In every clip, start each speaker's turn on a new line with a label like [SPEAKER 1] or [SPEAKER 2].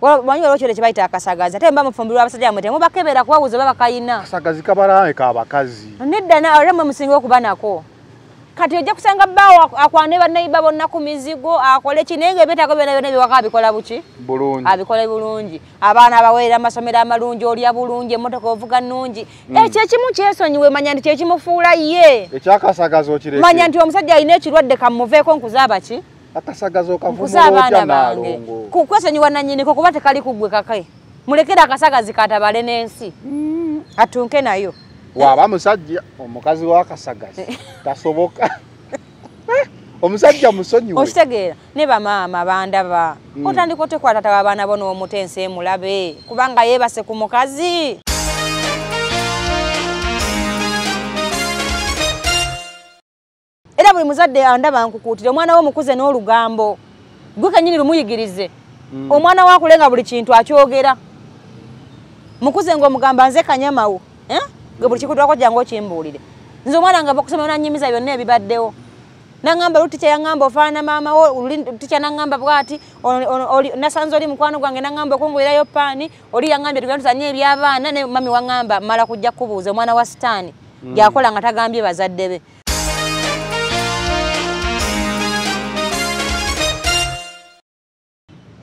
[SPEAKER 1] wamanyi waliwo kyole kyebayita akasagazi ate mbamufumbirwa abasajja mwe temubakebera kubabuuza babakayina akasagazi
[SPEAKER 2] kabalaame kaabakazi
[SPEAKER 1] nedda na olamwe musinga okuba nako kati ojja kusanga bbaawo akwane bannayiba bonna ku mizigo akole ki naye ngaebyetaago byona byona ebiwaka abikola buki abikole bulungi abaana abaweerera amasomero amalungi olya bulungi emmotoka ovuga nnungi hmm. ekyo ekimu kyesonyiwe manya nti kyekimufuula ye manya nti omusajja alina ekirwadde kamuveeko nkuza abaki akasagazo kavumuka nalongo kukwese nyi wananyine kokubate kali kugwe kakai mulekera akasagazi katabale nensi mm. atunke nayo
[SPEAKER 2] wa bamusajja omukazi wa akasagazi eh. tasoboka eh, omusajja musonyi we
[SPEAKER 1] ostegera ne ba mama banda ba mm. otandikote kwata tabana bono omutense mulabe kubanga yebase kumukazi era buli muzadde andaba nkukuutira omwana we omukuze n'olugambo gwe kanyini lumuyigirize mm. omwana waakulenga buli kintu akyogera mukuze ngaomugamba nze kanyamawo nge eh? buli kikutwako jangu okimbuulire nze omwana nga bakusoma nanyimiza byonna ebibaddewo naŋamba lutica yaŋamba ofaana maamawo lutica naŋamba bwati nasanze oli mukwano gwange naŋamba okungulirayo paani oli yaŋambye tugatuzanye ebyabaana ne mami waŋamba mala kujja kubuuza omwana wa sitaani mm. gyakola nga tagambye bazadde be mm.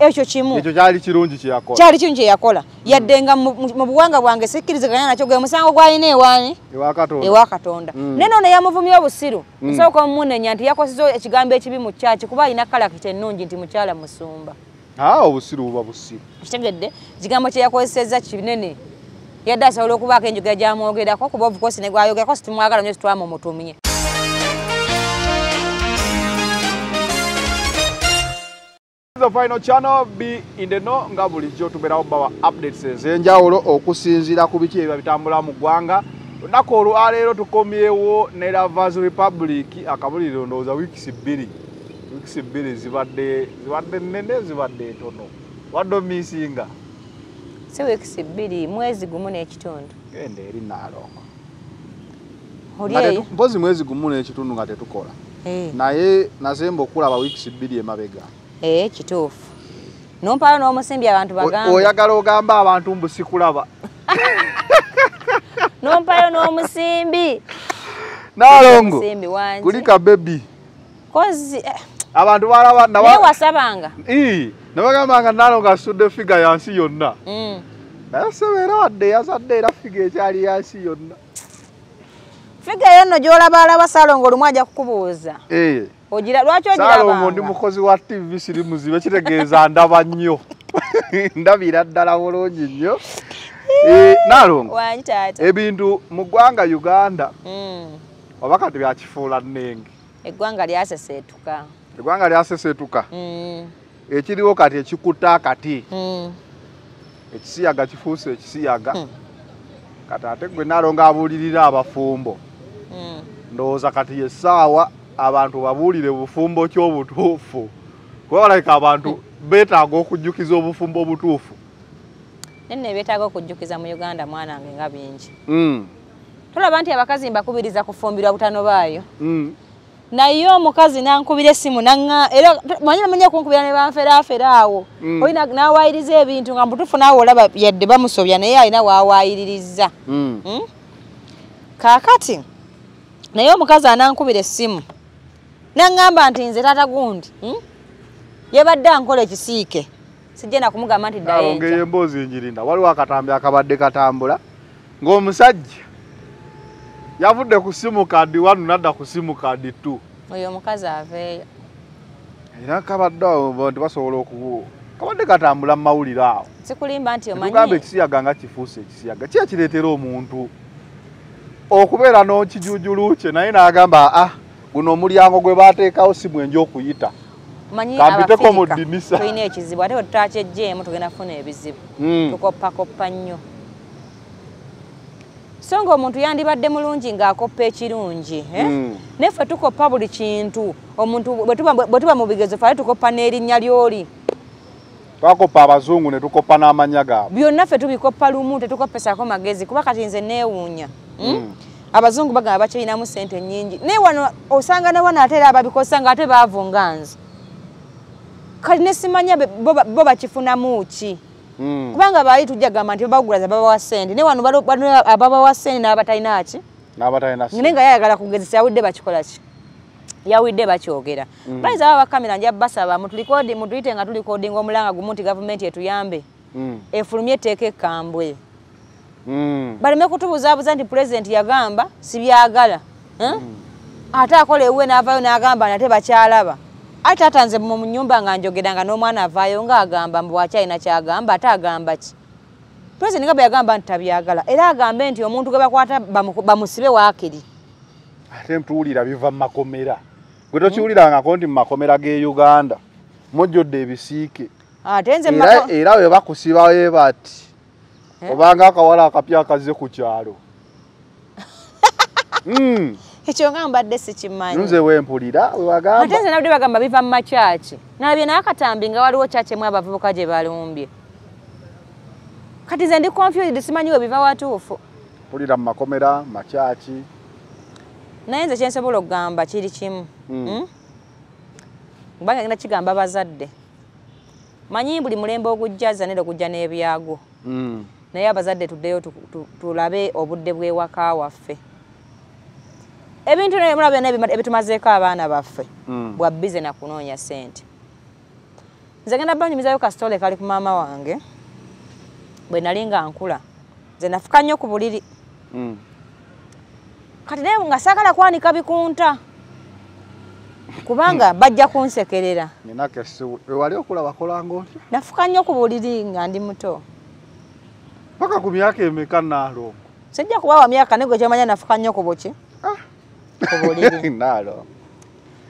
[SPEAKER 1] ekyo kimu ekyo
[SPEAKER 2] kyali kirungi kyeyakola kyali kimu
[SPEAKER 1] kyeyakola yadde nga mu buwanga bwange sikkirizaganya nakyo gwe musango gwalina ewaani ewa katonda neno mm. ne yamuvumya obusiru nsooka mm. mumunenya nti yakosiza ekigambo ekibi mu kyaki kuba alina kalakita ennungi nti mukyala musumba
[SPEAKER 2] ah, obusiru buba busiru
[SPEAKER 1] kitegedde kigambo kyeyakozeseza kinene yadde asobola okubaako enjogera gyamwogerako kuba obukosi negwayogerako situmwagala nyo situwamumutumye
[SPEAKER 2] the final channel be in the no nga bulijjo tubeera obawa updates ez'enjawulo okusinziira ku biki ebiba bitambula mu ggwanga lunaku olwaleero tukomyewo ne lavers republic akabuliriro ndowooza wiks bbiri wiks bbiri zibadde zibadde nene zibadde etono wadde omisinga
[SPEAKER 1] si wiks bbiri mwezi gumu n'ekitundu
[SPEAKER 2] genda eri naalongo mpozi mwezi gumu n'ekitundu nga tetukola eh. naye nazemba okulaba wiks bbiri emabega ee eh, kituufu
[SPEAKER 1] nompaayo n'omusimbi abantu bagambe oyagala
[SPEAKER 2] ogamba abantu mbusikulaba
[SPEAKER 1] nompaayo n'omusimbi
[SPEAKER 2] nalongo kuli ka bebi
[SPEAKER 1] kozi eh,
[SPEAKER 2] abantu balaba
[SPEAKER 1] nawasabanga
[SPEAKER 2] nebagambanga nalongo asudde figa yansi yonna
[SPEAKER 1] nayasebera mm. wadde yazadde era figa ekyali yansi yonna figa eyo nno gyolabaalaba salongo olumu ajja kukubuuza eh. ogira lwaki ogirabanga ndi
[SPEAKER 2] mukozi wa tv sirimu zibe kitegeeza ndaba nnyo ndabira ddala bulungi nnyo
[SPEAKER 1] eh, naalongo
[SPEAKER 2] ebintu mu ggwanga uganda hmm. obaka tebyakifuula nnenge
[SPEAKER 1] eggwanga lyaseseetuka
[SPEAKER 2] eggwanga lyaseseetuka hmm. ekiriwo kati ekikutta akati hmm. ekisiyaga kifuuse ekisiyaga kati ate gwe naalongo abuulirira abafumbo ndowooza kati yesaawa abantu babuulire bufumbo kyobutuufu kuba balabika abantu beetaaga okujjukiza obufumbo obutuufu
[SPEAKER 1] nene beetaaga okujjukiza mu uganda mwana wange nga bingi hmm. tulaba nti abakazi mbakubiriza kufumbirwa butano baayo hmm. naye omukazi nankubira essimu manyimanyi kunkubira ne banferaafera awo hmm. olina nawayiriza ebintu nga mutuufu naawe olaba yadde bamusobya naye alina wawayiririza kaakati naye omukazi anankubira essimu neŋŋamba nti nze taata gundi hmm? yebadde ankola ekisiike sijjenda kumugamba nti dalongeye
[SPEAKER 2] emboozi enjirinda waliwo akatambi akabadde katambula ng'omusajja yavudde ku simu kadi wanu nadda ku simu kadi tu
[SPEAKER 1] oyo omukazi aveeyo
[SPEAKER 2] era kabadde awo nti basobola okuwo kabadde katambula mumawulire awo
[SPEAKER 1] sikulimba nti omanyigamba
[SPEAKER 2] ekisiyaga nga kifuuse ekisiyaga kiekireetera omuntu okubeera n'okijujulu kye naye n'agamba aa ah, guno omulyango gwe batekawo si mwenja okuyita
[SPEAKER 1] kampiteko mu ddinisa tulina ekizibu ate wetutakyejjeemu tugenda kufuna ebizibu hmm. tukoppakoppa nnyo so nga omuntu yandibadde mulungi ng'akoppa ekirungi eh? hmm. neffe tukoppa buli kintu omuntu bwe tuba mu bigezo fe ale tukoppa n'erinnya lyoli
[SPEAKER 2] twakoppa abazungu ne tukoppa n'amanya gaabwe
[SPEAKER 1] byonna ffe tubikoppa lumu tetukoppesaako magezi kuba kati nze neewuunya hmm? abazungu bagamba bakirinamu sente nyingi naye wano osanga nabo naatera ababikozesa nga ate baavu nganzo kali ne simanya bo bakifunamuki hmm. kubanga baali tujja gamba nti bagulaza baba wa sente naye wano ababa wa sente n'abatalinaki naye nga yayagala kugezesa yawudde bakikola ki yawidde bakyogera hmm. baiza aba bakamera nja basaba mutuyite nga tulikodinga omulanga gumu nti gavumenti etuyambe hmm. efulumye eteeka ekambwe Hmm. baleme kutubuzaabuza nti pulezidenti yagamba sibyagala ate akola ewe naavaayo nagamba nate bakyalaba ate atanze mu nyumba nga njogeranga n'omwana avaayo ngaagamba mbwaki alina kyagamba ate agamba ki pulezidenti nga bwe yagamba nti tabyagala era agambe nti omuntu gwe bakwata bamusibe waakiri
[SPEAKER 2] ate ntuwulira biva mu makomera gwe tokiwulirangako nti mu makomera ge uganda mujjudde ebisiike ate nze era webakusibawe bati Eh? obanga akawala akapya akazze ku kyalo hmm.
[SPEAKER 1] ekyo ngambadde sikimanyi nze
[SPEAKER 2] wempulira ate nze
[SPEAKER 1] nabudde bagamba biva mu makyaki nabye nakatambi nga waliwo kyakyemu abavubuka gye balumbye kati nze ndi confused simanyi webiva watuufu
[SPEAKER 2] mpulira mu makomera makyaki
[SPEAKER 1] naye nze kyensobola okugamba kiri kimu hmm. Hmm? kubanga genda kigamba bazadde manyi buli mulembe ogujjazza nera okujja n'ebyagwo naye abazadde tuddeyo tulabe obudde bwewaka waffe ebintu ebitumazeeko abaana baffe mm. bwabize nakunoonya sente nze genda ba nyumizayo kasitole kali ku maama wange bwe nali nga nkula nze nafuka nnyo ku buliri mm. kati naye nga saagala kwanika bikunta kubanga mm. bajja kunsekerera nafuka nnyo ku buliri nga ndi muto
[SPEAKER 2] Paka ku myaka emeka naalongo?
[SPEAKER 1] Sijja kuba wa myaka nengo kyamanya nafuka nnyo ku boki. Ah.
[SPEAKER 2] Kobolire. Naalo.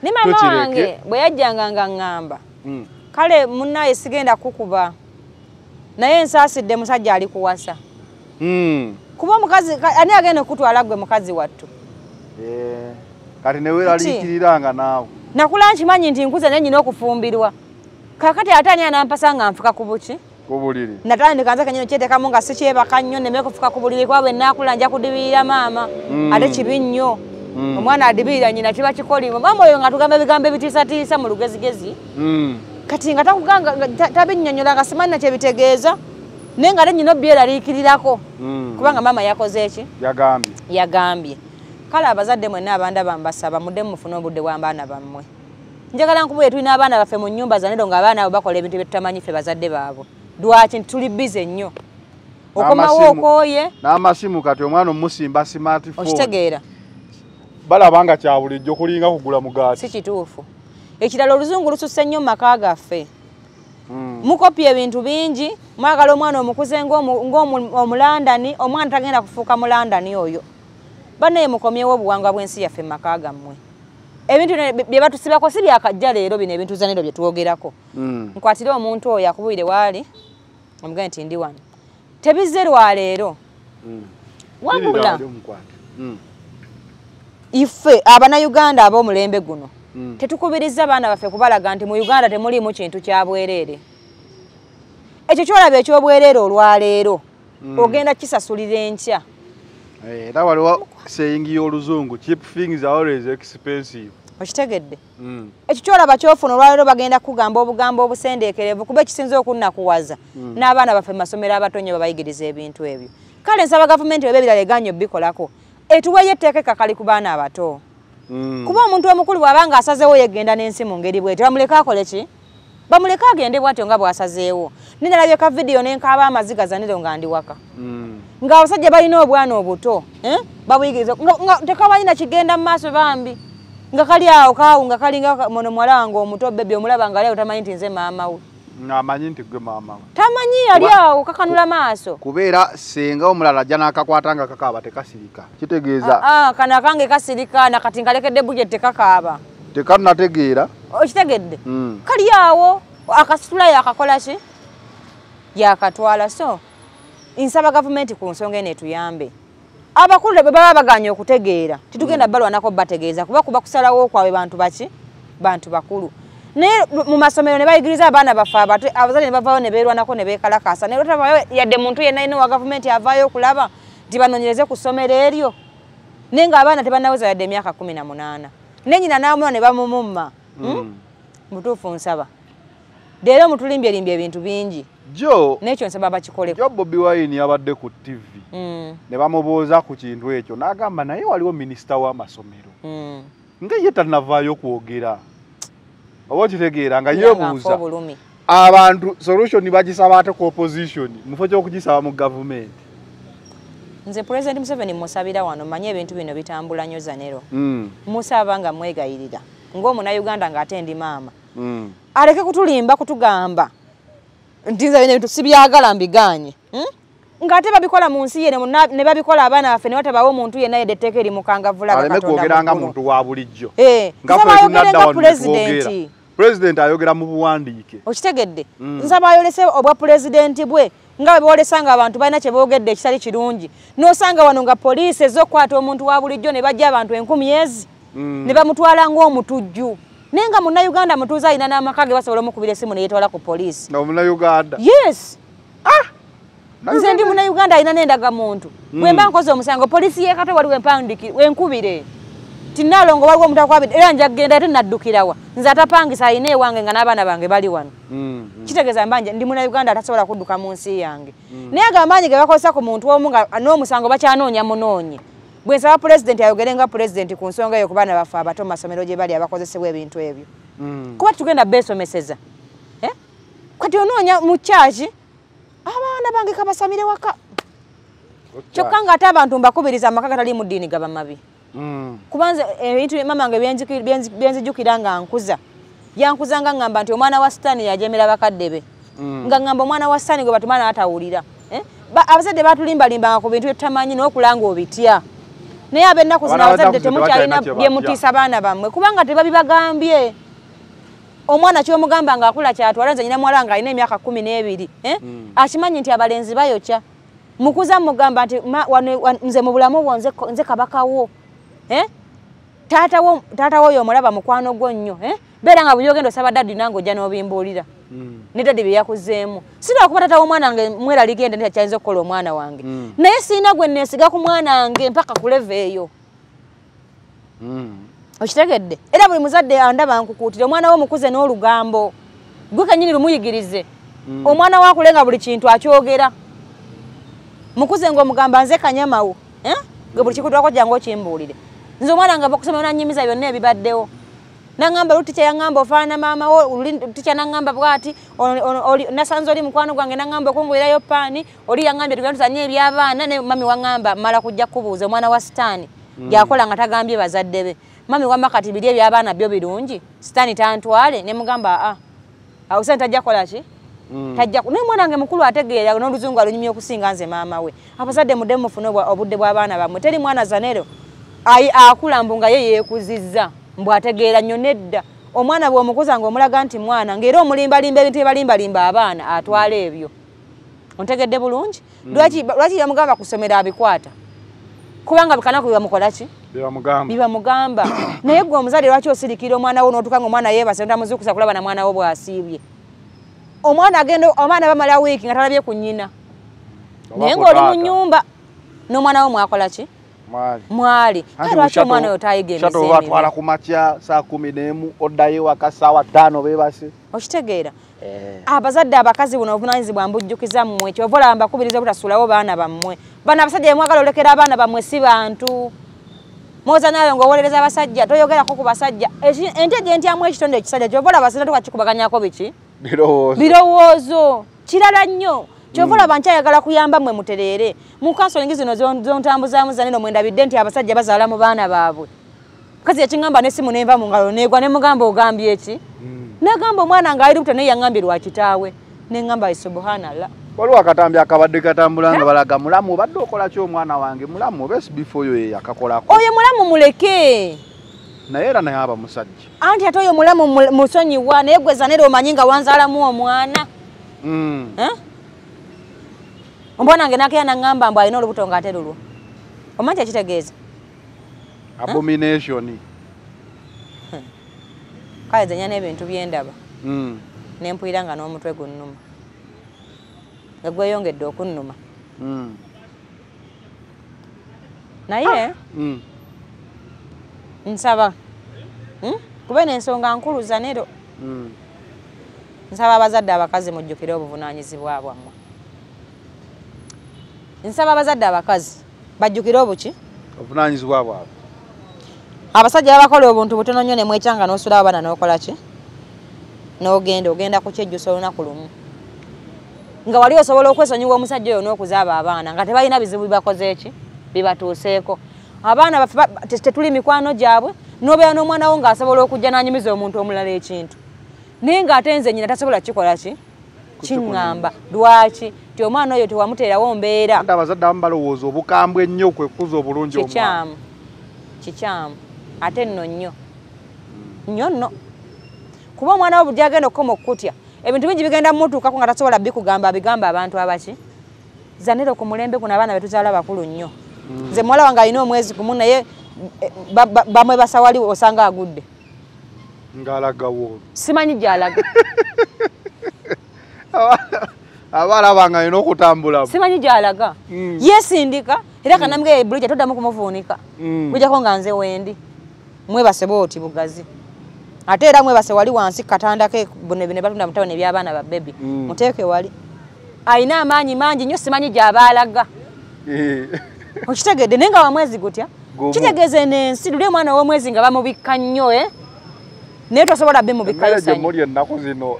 [SPEAKER 1] Ni mama wange bwe yajjanga nga ngamba. Mm. Kale munnaye sigenda kukuba. Naye nsaasidde musajja ali kuwasa. Mm. Kuba mukazi ani agenda kutwala gwe mukazi wattu.
[SPEAKER 2] Eh, kati ne weraliikiriranga naawe.
[SPEAKER 1] Nakula nkimanyi nti nkuze ne nyina okufumbirwa. Kakati ate ani anampasa nga nfuka ku buki? kubulili natala ndikanza kanyino kyete kamu nga si kyebaka nnyo neme kufuka kubulili kwabwe nakulanja kudibirira maama mm. ate kibi nnyo mm. omwana adibirira nyina kiba kikolimo maama oyo nga tugamba ebigambo ebitiisatiisa mu lugezigezi mm. kati nga takuganga tabinyonyola nga simanina kyebitegeeza naye nga ate nyina obbyera liikirirako
[SPEAKER 2] mm. kubanga maama
[SPEAKER 1] yakoze ki yagambye yagambye kale abazadde mwenna abanda bambasaba mudde mufune obudde bwabaana bammwe njagala nkubuye tulina abaana baffe mu nyumba zanero nga abaana abo bakola ebintu byetutamanyi ffe bazadde baabwe lwaki tuli bize nnyo okomawo okoye
[SPEAKER 2] n'amasimu kati omwana omusimba smartphone okitegeera balabanga kyabulijjo kulinga kugula mugaati
[SPEAKER 1] sikituufu ekirala oluzungu lususse nnyo maka gaffe hmm. mukopya ebintu bingi mwagala omwana omukuze ngaomulandani omwana tagenda kufuuka mulandani oyo banaye mukomyewo obuwangwa bw'ensi yaffe mumaka gammwe ebintu bye batusibako si byakajja leero bino ebintu zaniro bye twogerako hmm. nkwatire omuntu oyo akubuire waali omugane nti ndi wano tebizze lwaleero
[SPEAKER 2] mm. wabula mm.
[SPEAKER 1] ife abanauganda ab'omulembe guno mm. tetukubiriza abaana baffe kubalaga nti mu uganda temulimu kintu kyabwereere ekyo kyolaba ekyobwereere olwaleero ogenda kisasulira enkya
[SPEAKER 2] eh, era waliwo seyingi y'oluzungu cheap things are always expensive okitegedde mm.
[SPEAKER 1] ekyo kyolaba kyofuna olwaleero bagenda kugamba obugambo obusendekerevu kuba ekisinza okunakuwaza mm. n'abaana baffe mumasomero abatonyo babayigiriza ebintu ebyo kale nsaba gavumenti oba ebirala eganyo bikolako etuweeyo etteeka ekakali ku baana abato mm. kuba omuntu omukulu bw'aba nga asazeewo yegenda n'ensi mu ngeri bwete bamuleke akole ki bamuleke agendebwa ntyo nga bw'asazeewo ninalabye ka vidiyo nenkaaba amaziga zaniro nga ndiwaka nga abasajja balina obwana obuto eh? babuyigirize tekabalina kigenda mu maaso bambi nga kali awo kawo nga kalinga mono muwala wange omuto bebi omulaba nga alyawo tamanyi nti nze maama we
[SPEAKER 2] ngaamanyi nti gwe maama we
[SPEAKER 1] tamanyi yali awo kakanula maaso
[SPEAKER 2] kubeera senga omulala ja nakakwata nga kakaaba tekasirika kitegeeza
[SPEAKER 1] ah, ah, kano akange kasirika nakati nkalekedde buje tekakaaba
[SPEAKER 2] tekanategeera
[SPEAKER 1] okitegedde hmm. kali awo akasitula yakakola ki yakatwala so nsaba gavumenti ku nsonga enetuyambe abakulu ne baba baganya okutegeera titugenda mm. balwanako bategeeza kuba kuba kusalawo kwabwe bantu baki bantu bakulu naye mu masomero ne bayigiriza abaana bafe abat abazadde ne bavaayo ne beerwanako ne beekalakasa naye lwetavaayo yadde muntu yenna yina wa gavumenti avaayo okulaba nti banonyereze ku ssomero eryo naye ngaabaana tebannaweza yadde emyaka kumi na munaana ne nyina naamuna ne bamumumma hmm? mm. mutuufu nsaba deero mutulimbyelimbya ebintu bingi jo nekyo nsaba bakikoleko jo bobi wine yabadde
[SPEAKER 2] ku tv mm. ne bamubuuza ku kintu ekyo n'agamba naye waliwo minisita w'amasomero mm. nga ye talinavaayo kwogera oba okitegeera nga yebuuza
[SPEAKER 1] abantu
[SPEAKER 2] solution bagisaba ate ku opposition mufo kyokugisaba mu gavumenti
[SPEAKER 1] nze president museveni musabira wano manye ebintu bino bitambula nyo zanero mm. musaba nga mwegayirira ng'omunauganda ng'ate ndi maama mm. aleke kutulimba kutugamba ntinza bino bintu sibyagala mbiganye hmm? nga ate babikola mu nsi yene ne babikola abaana baffe ne watabawo omuntu yenna yedde etteeka erimukangavulaaleme kwogeranga muntu
[SPEAKER 2] wa bulijjo eh, nabayogerenga pulezidenti ayogera mu buwandiike
[SPEAKER 1] okitegedde hmm. nsaba ayolese obwa pulezidenti bwe nga bwebolesa nga abantu balina kye boogedde ekitali kirungi n'osanga wano nga poliisi ez'okukwata omuntu wa bulijjo ne bajja abantu enkumi ezi hmm. ne bamutwala ngaomutujju Nenga muna Uganda mutuza ina na makage basobola mukubira simu ne yetola ku police.
[SPEAKER 2] Na muna Uganda. Yes. Ah.
[SPEAKER 1] Nze ndi muna Uganda ina nenda ga muntu. Mm. Wemba nkoze omusango police ye kata wali wempandiki wenkubire. Tinalongo wali omuta kwabide era nja genda tena dukira wa. Nze atapangi sa ine wange nga nabana bange bali wano. Hmm, mm. Kitegeza mbanje ndi muna Uganda atasobola kuduka munsi yange. Mm. Nega manyi ge bakosa ku muntu omunga no musango bachanonya munonye. bwensaba pulezidenti ayogere nga pulezidenti ku nsonga eyo ku baana baffe abato mumasomero gye bali abakozesebwa ebintu ebyo mm. kuba tugenda besomeseza eh? kati onoonya mu kyaki abaana bange kabasamire waka kyokka nga ate abantu mbakubiriza amaka gatali mu ddiini gaba mabi mm. kubanze ebintu mama nge byenzijukira nga nkuza yankuza nga ŋŋamba nti omwana wa sitaani yajemera bakadde be mm. nga ŋŋamba omwana wa sitaani gwe batumana atawulira eh? abazadde batulimbalimbanga ku bintu byetutamanyi naye okulanga obitya naye ab'ennaku zino abazadde temukyalina bye mutiisa baana bammwe kubanga tebabibagambye omwana kyomugamba ngaakula kyatwala nze nyina muwala ngaalina emyaka kumi n'ebiri eh? hmm. akimanyi nti abalenzi bayokya mukuza mugamba nti nze mu bulamu bwo nze kabakawo eh? taatawo oyo omulaba mukwano gwo nnyo eh? beera nga buli ogenda osaba daddi nange ojja n'obimbuulira hmm. ne daddi bye yakuzeemu sirwa kuba tatawo omwana wange mweraligenda nekyakyayinza okukola omwana wange hmm. naye siina gwe nesiga ku mwana wange mpaka kuleva eyo hmm. okitegedde era buli muzadde andaba nkukuutira omwana we omukuze n'olugambo gwe kanyini lumuyigirize omwana wakule nga buli kintu akyogera mukuze ngaomugamba nze kanyamawo eh? ge buli kikutwako jangu okimbuulire nze omwana nga bakusomeonanyimiza byonna ebibaddewo nangamba lutiche yangamba ofana mama wo lutiche nangamba bwati nasanze oli mukwano gwange nangamba kongwera yo pani oli yangamba tugenza nye byabana ne mami wangamba mara kujja kubuza mwana wa stani mm. yakola nga tagambye bazaddebe mami wa makati bidye byabana byo birungi stani tantwale ne mugamba a ah. au senta jakola chi Mm. tajja ne mwana wange mukulu ategeera n'oluzungu alunyumya okusinga nze maama we abazadde mudde mufune obudde bw'abaana bamwe teri mwana zanero ai akula mbunga ye yeekuzizza mbwe ategeera nnyo nedda omwana bweomukuza ngaomulaga nti mwana ngaera omulimbalimba ebintu ebalimbalimba abaana atwala ebyo ontegedde bulungi hmm. lwaki yamugamba kusomera abikwata kubanga bikanaku bibamukolaki bibamugamba naye gwe omuzadde lwaki osirikira omwanawo notuka nga omwana yebase ntamuzukusa kulaba namwanawo bwasiibye omwana agenda omwana bamala wiiki nga talabye ku nnyina naye ngaoli mu nyumba n'omwanawo mwakolaki mwali kale lwaki omwana oyo tayegeeshatobatwala ku
[SPEAKER 2] makya saa kumi n'emu oddayo waka saawa ttaano beebase
[SPEAKER 1] okitegeera eh. abazadde ah, abakazi buno obuvunanyizibwa mbujjukiza mmwe kyovaolaba mbakubiriza obutasuulawo baana bammwe bana abasajja yemwagala olekera abaana bammwe si bantu mwoza naawe ngaowolereza abasajja toyogerako ku basajja ente gye ntyamu ekitonde ekisajja kyova olaba sina tukakikubaganyako biki birowoozo kirala nnyo kyovula mm. bantu ayagala kuyamba mwe mutereere mu kansolingi zino zontambuzaamu zanene mwendabidde nti abasajja bazaala mu baana baabwe kazi yakiŋgamba nesimu neva mu ngalo negwa nemugamba ogambye eki mm. nagamba omwana nga ayiri kuta naye yaŋŋambye lwakitaawe neŋŋamba ye subuhanallah
[SPEAKER 2] waliwo akatambi akabadde katambula nga balaga mulamu obadde okola ki omwana wange mulamu obesibifo oyo yeyakakolako
[SPEAKER 1] oyo mulamu muleke naye era naye aba musajja anti ate oyo mulamu musonyiwa naye gwezanera omanyi nga wanzaalamu omwana mm. mbonange nakeya naŋŋamba mbw alina olubuto nga ate lulwo omanyi akitegeeza
[SPEAKER 2] abomination hmm.
[SPEAKER 1] kale zenya n'ebintu byendaba hmm. nempwira nga n'omutwe gunnuma nga gweyongedde okunnuma hmm. naye ah! nsaba kuba nensonga nkuluzanero nsaba abazadde abakazi mujjukire obuvunanyizibwa bwammwe nsaba abazadde abakazi bajjukire obuki
[SPEAKER 2] obuvunaanyizibwa bwabwe
[SPEAKER 1] abasajja babakola obuntu butono nnyo nemwecyanga n'osulawo abaana n'okolaki n'ogenda ogenda kukyejjusa olunaku lumu nga wali osobola okwesonyiwa omusajja oyo n'okuzaaba abaana nga tebalina bizibu bibakozeeki bibatuuseeko abaana baffe tetuli mikwano gyabwe n'obeera n'omwana wo ng'asobola okujja n'anyumiza omuntu omulala ekintu naye ng'ate nze nyina tasobola kikola ki kiŋŋamba lwaki nti omwana oyo tewamuteerawo mbeera nti abazadde abamu balowooza obukambwe ennyo kwe kkuza obulungi kikyamu kikyamu ate nno nnyo nnyo nno kuba omwana wo bulijo agenda okukoma okukutya ebintu bingi bigenda mumutuukako nga tasobola bikugamba abigamba abantu abaki zanira ku mulembe guno abaana betuzaala bakulu nnyo mm. nze muwala wange alina omwezi gumu naye eh, bamwe basawali osanga agudde
[SPEAKER 2] ngaalagawo
[SPEAKER 1] simanyi gyalaga
[SPEAKER 2] abalabanga ina okutambulamu
[SPEAKER 1] simanyi gyalaga mm. yesindika era mm. kanamuga ebulugi atoddamu kumuvuunika kujjako mm. nga nze wendi mwebase booti bugazi ate era mwebase wali wansi katandako nebatunda mutawo nebyabaana babebi muteeke wali ayina amaanyi mangi nyo simanyi gyabaalaga okitegedde naye nga wamwezi gutya kitegeze nensi lule omwana w'omwezi nga bamubikka nnyo e naye twasobola be mubikaisa
[SPEAKER 2] gyemuli ennaku zino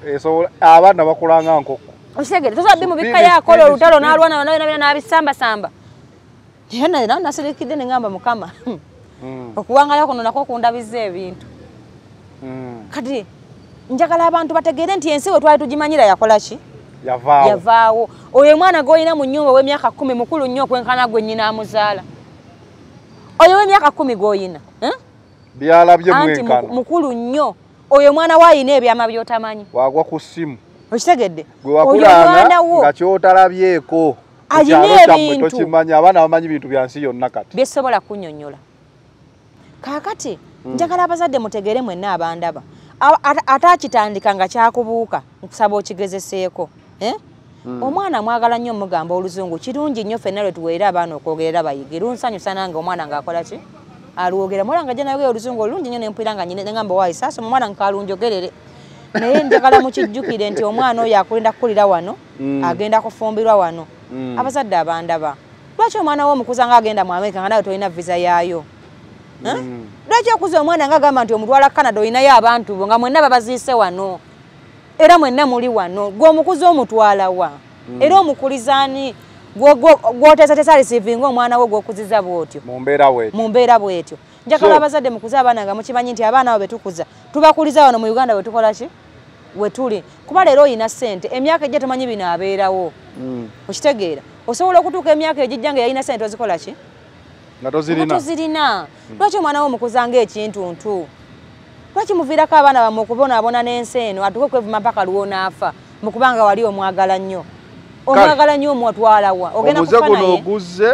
[SPEAKER 2] abaana bakulanga nkokk
[SPEAKER 1] Osegere tuzo abimu bika ya kolo rutalo na alwana na na na bisamba samba. Yena na na sele kide ne ngamba mukama. Hmm, mm. Okuwanga yako no nako kunda bizze ebintu. Mm. Kadi njakala abantu bategere nti ensiwe twali tujimanyira yakola chi? Yavao. Yavao. Oyo mwana go ina munyumba we miaka 10 mukulu nnyo kwenkana gwe nyina amuzala. Oyo we miaka 10 go ina. Eh? Hmm?
[SPEAKER 2] Biala bye mwekana. Anti
[SPEAKER 1] mukulu nnyo. Oyo mwana wa ine byama byotamanyi.
[SPEAKER 2] Wagwa ku simu. okitegedde gwewakulana ngakyotalabyeko ainaebintukimanya abaana bamanyi bintu byansi yonna kati
[SPEAKER 1] byesobola kunyonyola kakati hmm. njagala abazadde mutegere mwenna abandaba ataakitandika nga kyakubuuka nkusaba okigezeseeko eh? hmm. omwana mwagala nnyo omugamba oluzungu kirungi nnyo fenna lwetuweere abaana okwogerera bayige lunsanyusa nange omwana ngaakola ki alwogera mwolanga janaogee oluzungu olungi nyo nempira nga nyina egamba waisaasi omwana nkalunjogerere naye njagala mukijjukire nti omwana oyo akulinda kukulira wano mm. agenda kufumbirwa wano mm. abazadde abandaba lwaki omwana wo omukuza nga agenda mu amerika nga nayo tolina visa yaayo mm. lwaki okuza omwana nga agamba nti omutwala canada olinayo abantu bo nga mwenna babaziise wano era mwenna muli wano gweomukuza omutwala wa era omukulizaani gwotesatesa lisivinga omwana wo gwokuziza bwotyo mu mbeera bwetyo njakala abazadde mukuza abaana nga mukimanyi nti abaana abo betukuza tubakuliza wano mu uganda bwetukolaki wetuli kuba leero oyina sente emyaka egya tomanyi bino abeerawo hmm. okitegeera osobola okutuuka emyaka egijja nga yalina sente ozikolaki tozirina hmm. lwaki omwana wo omukuza ngaekintu ntu lwaki muviirako abaana bamwe okubonaabona n'ensi eno atuke okwevuma mpaka lwonaafa mukubanga wali omwagala nnyo omwagala nnyo omwatwalawa ogenaomuze guno
[SPEAKER 2] oguzze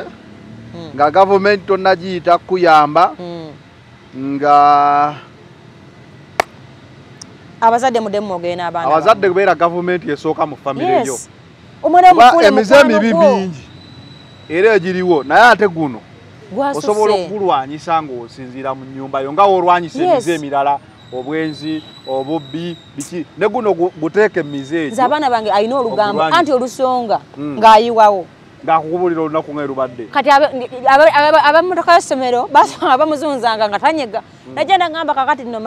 [SPEAKER 2] hmm. nga gavumenti tonnagiyita kukuyamba nga
[SPEAKER 1] abazadde mudemu ogena abaana abazadde
[SPEAKER 2] kubeera gavumenti esooka mu famire yo
[SPEAKER 1] emize emibi mingi
[SPEAKER 2] era egiriwo naye ate guno osobola okugulwanyisa ng'osinziira mu nyumba yo ngawe olwanyisa emize emirala obwenzi obubbi biki ne guno guteeka emize egyo nze abaana
[SPEAKER 1] bange ayina olugambo anti olusonga hmm. ng'ayiwawo
[SPEAKER 2] ngakukubulira olunaku nga erubadde
[SPEAKER 1] kati abemotoka yessomero basoma bamuzunzanga nga tanyega mm. najja nagamba kakati nno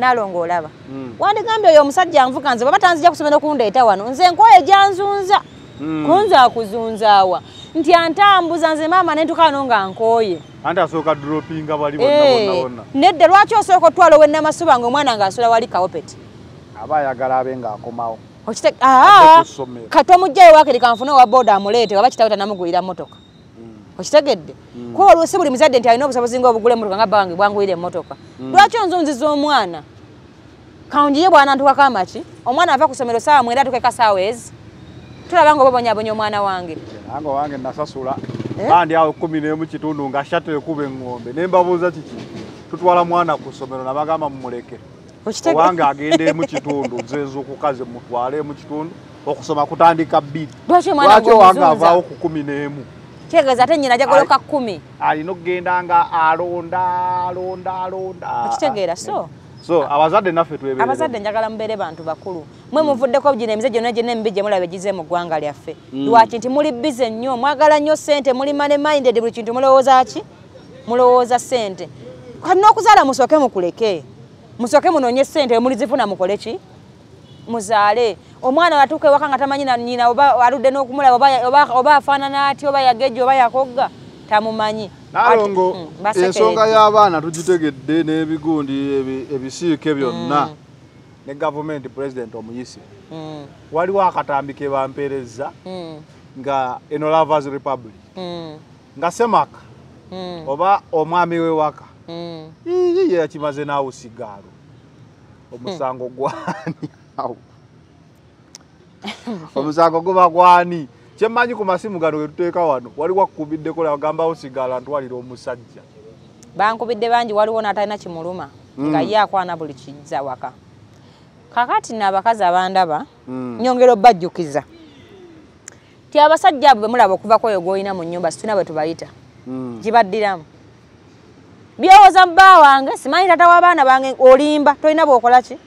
[SPEAKER 1] nalongaolaba mm. wandigambye oyo omusajja anvuga nze baba tanzija kusomero kundeeta wano nze enkwaye gyanzunza mm. kunza akuzunzaawa nti antambuza nze maama nentukano nga nkooye
[SPEAKER 2] anti asooka dropinga bali bonnabonna eh,
[SPEAKER 1] nedda lwaki osooka otwala owennamasuba nga omwana ngaasula wali kawopeti
[SPEAKER 2] aba ayagala abe ngaakomawo
[SPEAKER 1] Ah, ah, ah. katomugjayo wakiri kanfune waboda amuleete oba kitaweta namugulira motoka mm. okitegedde mm. kwolwosi buli muzadde nti alina obusobozi nga obugula emotoka nga bange bwanguyira emotoka mm. lwaki onzunziza omwana kanjiye bwana ntukakamaki omwana ava kusomero saawa mwera tukeka saawa ezi tulaba nga obabonyabonya omwana wange
[SPEAKER 2] nange wange nasasula eh? bandi awo kumi nemu kitundu nga ashatu ekuba eŋŋombe nembabuuza kiki tutwala mwana ku somero nabagamba mumuleke owange agende mukitundu nzenza okukazi mutwale mukitundu okusoma kutandika bbiri lwaki owange avaawo ku kumi n'emu kitegeeza ate nyina jagoloka
[SPEAKER 1] kumi alina okugenda nga alonda alonda alonda okitegeera so
[SPEAKER 2] so abazadde naffe tweb abazadde
[SPEAKER 1] njagala mubeere bantu bakulu mwe hmm. muvuddeko gino emize gyonna gyonna emibi gye mulaba egize mu ggwanga lyaffe hmm. lwaki nti muli bize nnyo mwagala nnyo sente mulima ne mindedi buli kintu mulowooza ki mulowooza sente kanina okuzaala musooke mukuleke musoke munonye sente mulizifuna mukole ki muzaale omwana watuka ewaka nga tamanyi nanyina oba aludde n'okumulaba oba, oba, oba afaanana ati oba yageje oba yakogga tamumanyi nalongo mm, ensonga
[SPEAKER 2] y'abaana tugitegedde n'ebigundi ebisiike byonna mm. ne gavumenti pulezidenti omuyise mm. waliwo akatambi ke bampereza mm. nga eno lovers republic mm. nga semaka mm. oba omwami wewaka Mm. ye yakimaze naawo sigaalo omusango hmm. gwani awo omusango guba gwani kyemmanyi ku masimu gano getuteeka wano waliwo akukubiddeko agambawo sigaalo antwalira omusajja
[SPEAKER 1] bankubidde bangi waliwo n'atalina kimuluma hmm. nga ye akwana buli kijza waka kakati naabakazi abandaba hmm. nyongera obajjukiza ti abasajja abwe bemulaba okuvako oyo gwolina mu nyumba situna bwe tubayita gibaddiramu byowooza bba wange simanyi taata w'abaana bange olimba tolina bwokola ki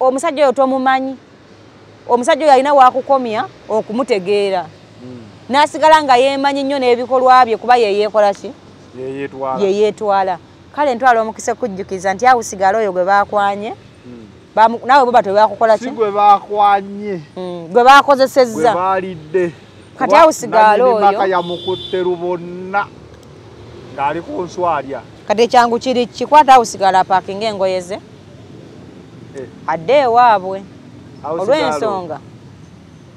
[SPEAKER 1] omusajja oyo tomumanyi omusajja oyo alina wakukomya okumutegeera hmm. n'asigala nga yeemanyi nnyo n'ebikolwa bye kuba yeyeekola ki yeyeetwala kale ntwala omukisa kujjukiza nti awusigala oyo gwe bakwanye hmm. nawe bo batwe bakukolaki gwe bakwanye hmm. gwe bakozesezza kati awusigala oyo
[SPEAKER 2] yamukutte lubonna ngaali ku nswalya
[SPEAKER 1] kati ekyangu kiri kikwata awusigala apakinga engoye ze eh. adde ewaabwe
[SPEAKER 2] olw'ensonga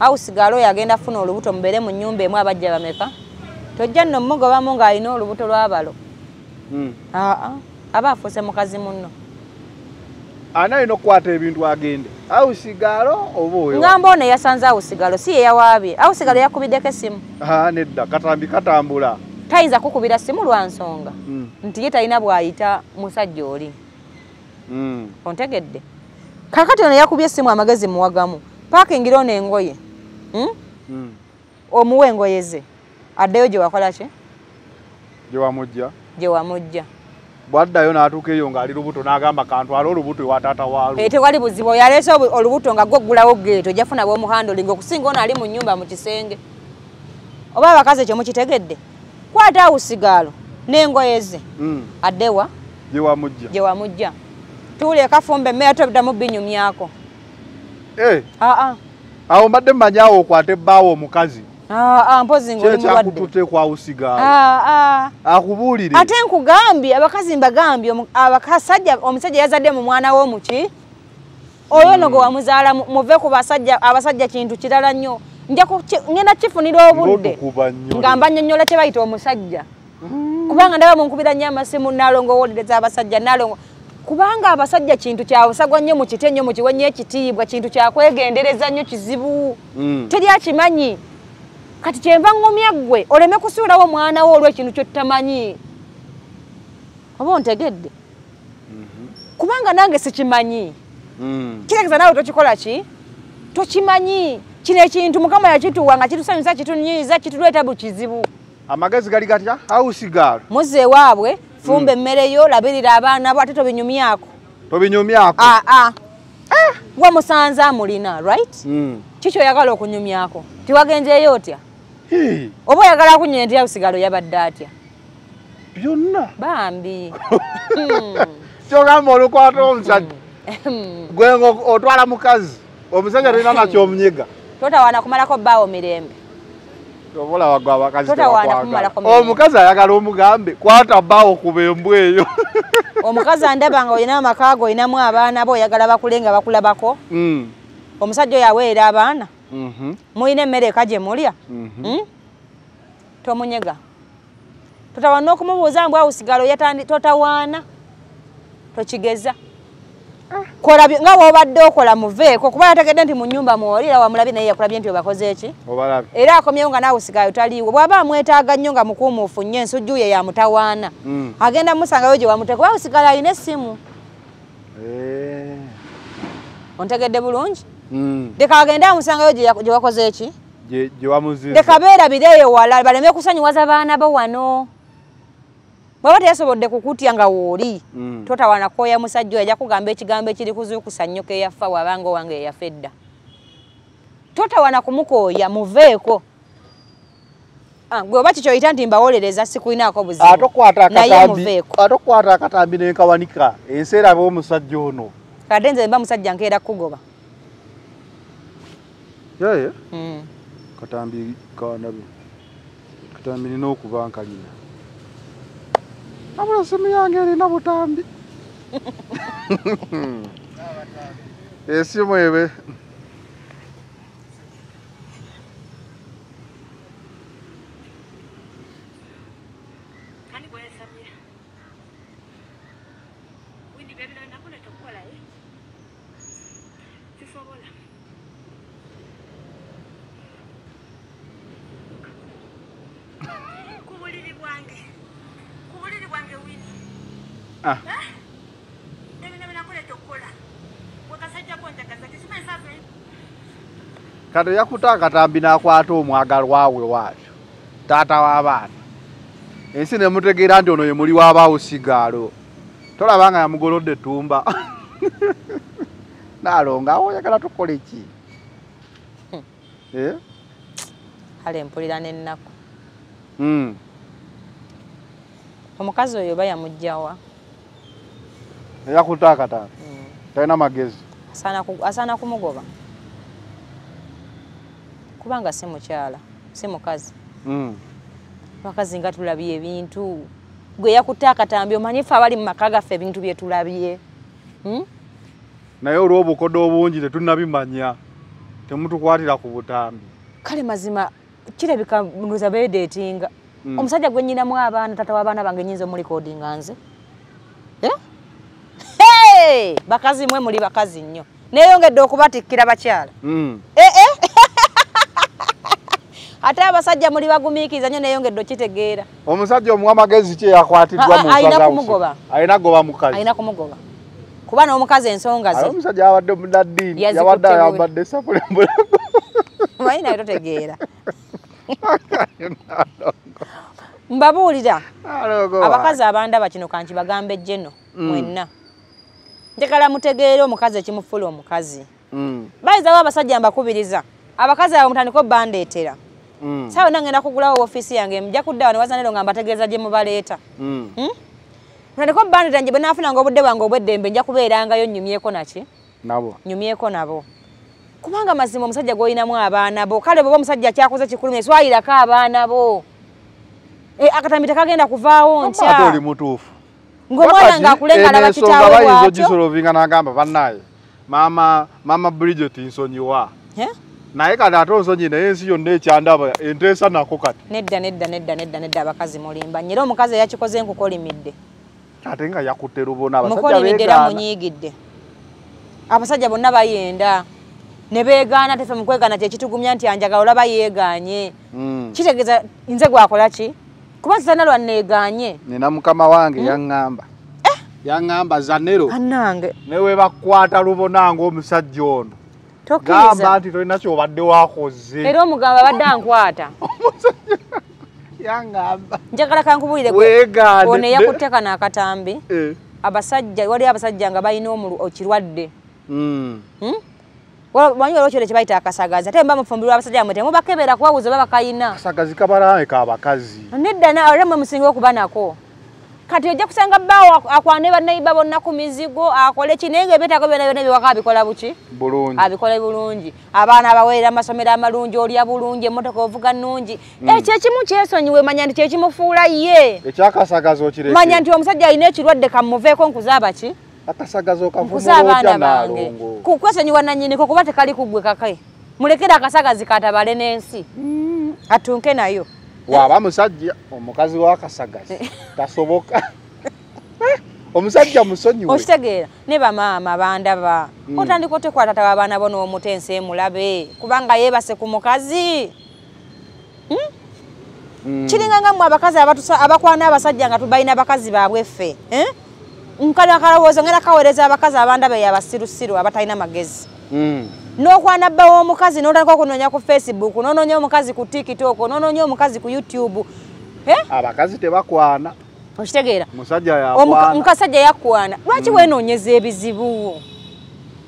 [SPEAKER 1] awusigala oyo agenda funa olubuto mubeere mu nyumba emu abajja bameka tojja nno mugobamu ng'alina olubuto lw'abalo hmm. aa aba afuuse mukazi munno
[SPEAKER 2] ani alina okukwata ebintu agende awusigalo obaoyongamba
[SPEAKER 1] ono yasanze awusigalo si yeyawaabye awusigalo yakubiddeko essimu
[SPEAKER 2] nedda katambi
[SPEAKER 1] katambula tayinza kukubira simu lwa nsonga mm. nti ye talina bw'ayita musajja oli mm. ontegedde kakati ono yakubye essimu amagezi muwagamu paakingira ono engoye hmm? mm. omuwa engoye ze addeyo gye wakola ki gyewamujja gyewamujja
[SPEAKER 2] bwaddayo n'atuuka eyo ng'ali lubuto n'agamba kantu ala olubuto ewataata waalo
[SPEAKER 1] tewali buzibu oyaleese olubuto nga gwoggulawo geeto ojjafuna bomuhandolinga okusinga ono ali mu nnyumba mu kisenge oba abakazi ekyo mukitegedde kwata awo sigaalo n'engoye ze hmm. addewa gyewamujja tuuli ekafumbe emmeya tobiddamu binyumyako
[SPEAKER 2] eh. awo mbadde mmanyi awo okwate ebbaawo omukazi mpozinkyakututekwawusigaaakubuulire ate
[SPEAKER 1] nkugambye abakazi mbagambye abakasajja omusajja yazadde mu mwana w'omuki oyo nogo hmm. wamuzaala muve ku basajja abasajja kintu kirala nnyo ngenda kifunira obudde ngamba nyonyola kye bayita omusajja mm. kubanga ndaba munkubira nnyo amasimu naalongo owolereza abasajja naalongo kubanga abasajja kintu kyabusagwa nnyo mukiti nnyo mukiwa nnyo ekitiibwa kintu kyakwegendereza nnyo kizibu mm. teryakimanyi kati kyenva ngumya ggwe oleme kusuulawo omwana wo olwekintu kyottamanyi oba ontegedde mm-hmm. kubanga nange sikimanyi mm. kiregeza naawe tokikola ki tokimanyi kino ekintu mukama yakituwa nga kitusanyusa kitunyiiza kituleeta bukizibu amagezi gali gatya ausigalo muze waabwe fumba hmm. emmereyo labirira abaana bo ate tobinyumyako tobinyumyako ah, ah. Eh. gwe musanza mulina right hmm. kikyo oyagala okunyumyako tiwagenzeeyo otya oba oyagala kunyina nti ausigalo yabadde atya byonna bambi
[SPEAKER 2] hmm. kyogamba olukwata omusajja gwe otwala mukazi omusajja tolina nakyomunyiga
[SPEAKER 1] totawaana kumalako bbaawo mirembe
[SPEAKER 2] omukazi ayagala omugambe kwata bbaawo kuba embw eyo
[SPEAKER 1] omukazi andaba nga olinamu amaka ge olinamu abaana be oyagala bakule nga bakulabako mm. omusajja oyo aweera abaana mhm. mulina emmere eka gye mulya mhm. hmm? tomunyega totawaana okumubuuza mbwawusigala totawaana tokigeza kola nga wobadde okola muveeko kuba yategedde nti mu nyumba mwolira wamulabye naye yakulabye nti obakozeeki era akomyewo nga naawe sigayo taliiwe bw'aba amwetaaga nnyo nga mukuumuufu nnyo ensujju ye yamutawaana mm. agenda musangayo gye wamute kuba osigala alina essimu eh. ontegedde bulungi leka mm. agende amusangayo gye wakozeeki lekabeerabireeyo wala baleme kusanyuwaza baana bo wano bwaba teyasobodde kukutya nga wooli mm. totawanakoya musajja yajakugamba ekigambo ekiri kuzukusanyuka eyafa wabanga owange eyafa edda totawana kumukooya muveeko ah, gwe oba kikyoyita nti mbawolereza sikulinaako buzibuatokwata
[SPEAKER 2] akatambi nenkawanika enseera aba omusajja ono
[SPEAKER 1] kadde nze mba musajja nkeera kukugoba
[SPEAKER 2] yeye mm. katambi kawanabi katambi nina okuba nkalina Nabula simu yange erina butambi. Esimu ebe. kati yakutakatambi nakwata omwagalwawe waatyo taata w'abaana ensi nemutegeera nti ono ye muli wabaawo sigaalo tolabanga yamugolodde ettumba nalongaawo oyagala tukole ki hmm. eh?
[SPEAKER 1] kale mpulira nennaku hmm. omukazi oyo oba yamugjawa
[SPEAKER 2] yakutakatambi hmm. talina magezi
[SPEAKER 1] asaana kumugoba kubanga si mukyala si mukazi mm. abakazi nga tulabye ebintu gwe yakutte akatambi omanyife abali mu maka gaffe ebintu byetulabye hmm?
[SPEAKER 2] naye olw'obukodo obungi tetulina bimanya temutukwatira ku butambi
[SPEAKER 1] kale mazima kirabika ndoza bedetinga mm. omusajja gwenyinamu abaana tata w'abaana bange nyinza omulikodinga nze eh? bakazi mwe muli bakazi nnyo neyongedde okubatikkira bakyala mm. ee eh, eh! ate abasajja muli bagumiikiriza nyo naye ngeddo kitegeera
[SPEAKER 2] omusajja omuwamagezi ki yakwatiddwa alina goba mukazi alina
[SPEAKER 1] kumugoba kuba n'omukazi ensonga ze omusajja awadde omunaddiini yawadde ayambadde
[SPEAKER 2] esapulembula
[SPEAKER 1] omanyi naye totegeera mbabuulira abakazi abandaba kino kanki bagambe jeno mm. mwenna njagala mutegeere omukazi ekimufula omukazi mm. bayizawo abasajja mbakubiriza abakazi abo mutandika obbandeetera mm. sawa nange nakugulawo ofisi yange mja kuddawo niwaza nero ngamba tegeeza gye mubaleeta naniko mm. mm? bandi tanje bwenafunanga obudde bwange obweddembe nja kubeerangayo nyumyeko naki nabo nyumyeko nabo kubanga mazima omusajja gwolinamu abaana bo kale bwoba omusajja kyakoze kikulu neswayirako abaana bo e, akatambi tekagenda kuvaawo nkya oli mutuufu ngaomwana ngaakulengalabakitaweaoisolovinga
[SPEAKER 2] nagamba bannaye mama mama bridget nsonyiwa yeah? naye kati ate onsonyi naye ensi yonna ekyandaba enteesa nako kati
[SPEAKER 1] nedda nedda nedda nedda nedda abakazi mulimba nyira omukazi eyakikoze nkukolimidde
[SPEAKER 2] ate nga yakutte lubona mukolimidde era
[SPEAKER 1] munyiigidde abasajja bonna bayenda ne beegaana tefe mukwegaana kyekitugumya nti anjaga olaba yeeganye hmm. kitegeeza nze gwakola ki kuba zanero anneegaanye
[SPEAKER 2] nina mukama wange hmm? yaŋŋamba eh? yaŋŋamba zanero anange newebakwata lubonanga omusajja ono tokiriza nti tolina kyobadde wakoze era
[SPEAKER 1] omugamba abadde ankwata njagala kankubuliregone yakutte kano akatambi eh. abasajja waliyo abasajja nga balina okirwadde hmm. hmm? manyi olwokyo ne kibayita akasagazi ate mba mufumbirwa abasajja mwe temubakebera kubawuza oba bakayina kasagazi
[SPEAKER 2] kabalaame kabakazi
[SPEAKER 1] neddana olera mwe musinga okuba nako kati ojja kusanga bbaawo akwane bannayiba bonna ku mizigo akole ki naye nga ebyetaago byonna ebiwaka abikola buki abikole bulungi abaana abaweera amasomero amalungi olya bulungi emotoka ovuga nnungi hmm. ekyo eh, ekimu kyesonyiwe manya nti kyekimufuula ye manya nti omusajja alina ekirwadde kamuveeko nkuza baki nkuza abaana bange kukwesonyiwa nanyiniko kuba tekali kugwekakae mulekere akasagazi katabale n'ensi hmm. atunke nayo
[SPEAKER 2] waba musajja omukazi wakasagazi tasoboka omusajja musonyiwe
[SPEAKER 1] okitegeera ne bamaama bandaba hmm. otandika otekwatata wabaana bo n'omuta ensi emulabe kubanga yeebase ku mukazi hmm? hmm. kiringa nga mmwe abakazi abakwana abasajja nga tubalina bakazi baabwe ffe eh? nkalakalowooza ngenakawereza abakazi abandaba yabasirusiru abatalina magezi nokwanabbawo omukazi nolaka okunonya ku facebook nononya omukazi ku tiktok nononya omukazi ku youtube
[SPEAKER 2] abakazi tebakwana okitegeera omukasajja
[SPEAKER 1] yakwana lwaki hmm. wenonyeza ebizibu